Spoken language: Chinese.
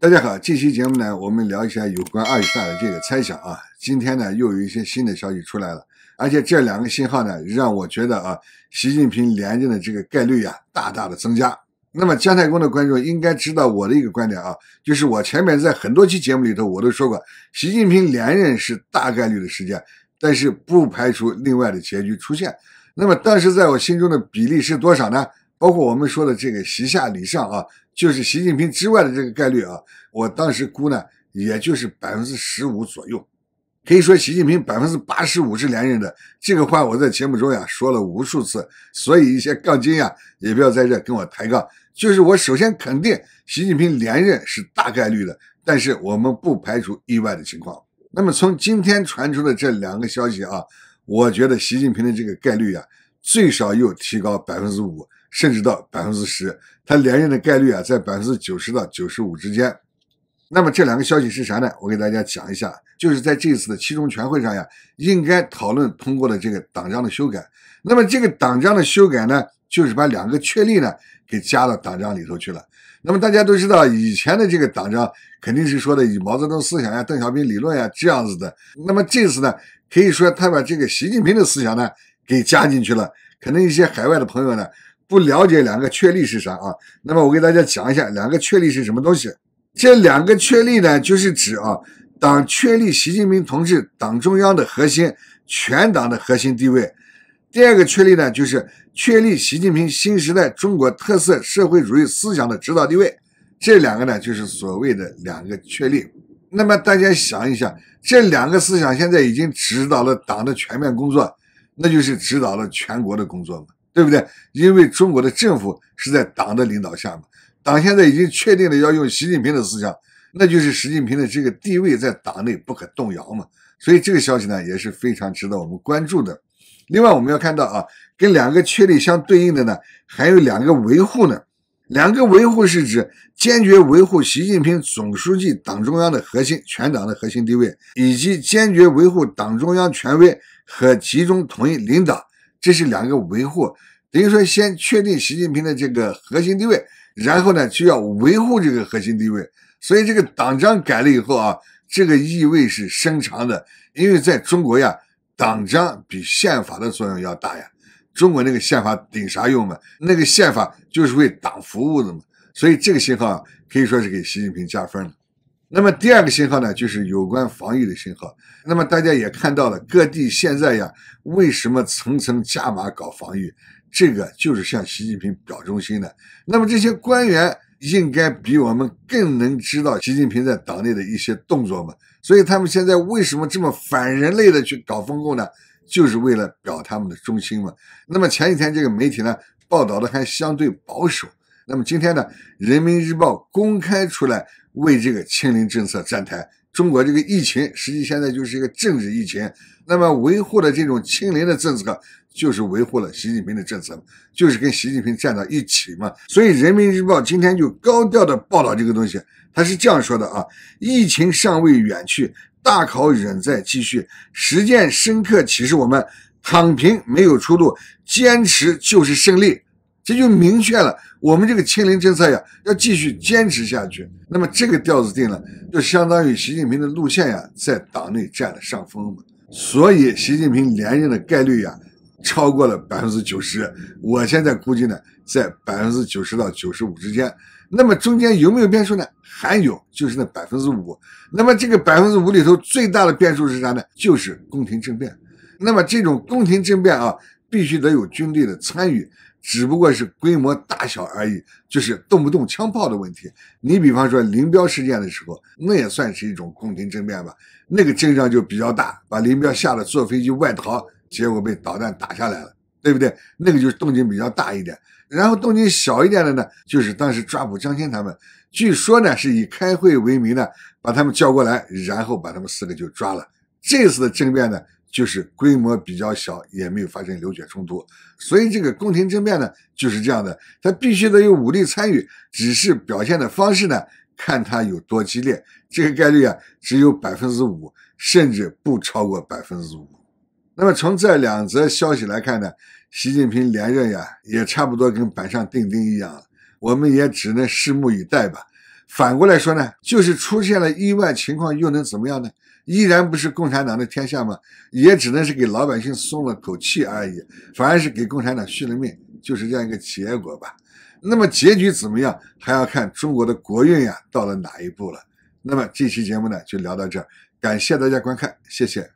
大家好，这期节目呢，我们聊一下有关二十大的这个猜想啊。今天呢，又有一些新的消息出来了，而且这两个信号呢，让我觉得啊，习近平连任的这个概率呀，大大的增加。那么姜太公的观众应该知道我的一个观点啊，就是我前面在很多期节目里头我都说过，习近平连任是大概率的事件，但是不排除另外的结局出现。那么当时在我心中的比例是多少呢？包括我们说的这个“席下礼上”啊。就是习近平之外的这个概率啊，我当时估呢，也就是百分之十五左右。可以说，习近平百分之八十五是连任的，这个话我在节目中呀说了无数次，所以一些杠精呀也不要在这跟我抬杠。就是我首先肯定习近平连任是大概率的，但是我们不排除意外的情况。那么从今天传出的这两个消息啊，我觉得习近平的这个概率呀，最少又提高百分之五。甚至到百分之十，他连任的概率啊，在百分之九十到九十五之间。那么这两个消息是啥呢？我给大家讲一下，就是在这次的七中全会上呀，应该讨论通过了这个党章的修改。那么这个党章的修改呢，就是把两个确立呢给加到党章里头去了。那么大家都知道，以前的这个党章肯定是说的以毛泽东思想呀、邓小平理论呀这样子的。那么这次呢，可以说他把这个习近平的思想呢给加进去了。可能一些海外的朋友呢。不了解两个确立是啥啊？那么我给大家讲一下两个确立是什么东西。这两个确立呢，就是指啊，党确立习近平同志党中央的核心、全党的核心地位；第二个确立呢，就是确立习近平新时代中国特色社会主义思想的指导地位。这两个呢，就是所谓的两个确立。那么大家想一想，这两个思想现在已经指导了党的全面工作，那就是指导了全国的工作嘛。对不对？因为中国的政府是在党的领导下嘛，党现在已经确定了要用习近平的思想，那就是习近平的这个地位在党内不可动摇嘛。所以这个消息呢也是非常值得我们关注的。另外，我们要看到啊，跟两个确立相对应的呢，还有两个维护呢。两个维护是指坚决维护习近平总书记党中央的核心、全党的核心地位，以及坚决维护党中央权威和集中统一领导。这是两个维护，等于说先确定习近平的这个核心地位，然后呢就要维护这个核心地位。所以这个党章改了以后啊，这个意味是深长的，因为在中国呀，党章比宪法的作用要大呀。中国那个宪法顶啥用嘛？那个宪法就是为党服务的嘛。所以这个信号可以说是给习近平加分了。那么第二个信号呢，就是有关防御的信号。那么大家也看到了，各地现在呀，为什么层层加码搞防御？这个就是向习近平表忠心的。那么这些官员应该比我们更能知道习近平在党内的一些动作嘛？所以他们现在为什么这么反人类的去搞封控呢？就是为了表他们的忠心嘛。那么前几天这个媒体呢，报道的还相对保守。那么今天呢，《人民日报》公开出来为这个“清零”政策站台。中国这个疫情实际现在就是一个政治疫情。那么维护的这种“清零”的政策，就是维护了习近平的政策，就是跟习近平站到一起嘛。所以，《人民日报》今天就高调的报道这个东西，他是这样说的啊：“疫情尚未远去，大考仍在继续。实践深刻启示我们，躺平没有出路，坚持就是胜利。”这就明确了我们这个清零政策呀，要继续坚持下去。那么这个调子定了，就相当于习近平的路线呀，在党内占了上风嘛。所以习近平连任的概率呀，超过了百分之九十。我现在估计呢，在百分之九十到九十五之间。那么中间有没有变数呢？还有，就是那百分之五。那么这个百分之五里头，最大的变数是啥呢？就是宫廷政变。那么这种宫廷政变啊，必须得有军队的参与。只不过是规模大小而已，就是动不动枪炮的问题。你比方说林彪事件的时候，那也算是一种宫廷政变吧？那个阵仗就比较大，把林彪吓得坐飞机外逃，结果被导弹打下来了，对不对？那个就是动静比较大一点。然后动静小一点的呢，就是当时抓捕江青他们，据说呢是以开会为名呢，把他们叫过来，然后把他们四个就抓了。这次的政变呢？就是规模比较小，也没有发生流血冲突，所以这个宫廷政变呢，就是这样的，他必须得有武力参与，只是表现的方式呢，看他有多激烈，这个概率啊，只有百分之五，甚至不超过百分之五。那么从这两则消息来看呢，习近平连任呀，也差不多跟板上钉钉一样了，我们也只能拭目以待吧。反过来说呢，就是出现了意外情况，又能怎么样呢？依然不是共产党的天下吗？也只能是给老百姓松了口气而已，反而是给共产党续了命，就是这样一个结果吧。那么结局怎么样，还要看中国的国运呀，到了哪一步了。那么这期节目呢，就聊到这儿，感谢大家观看，谢谢。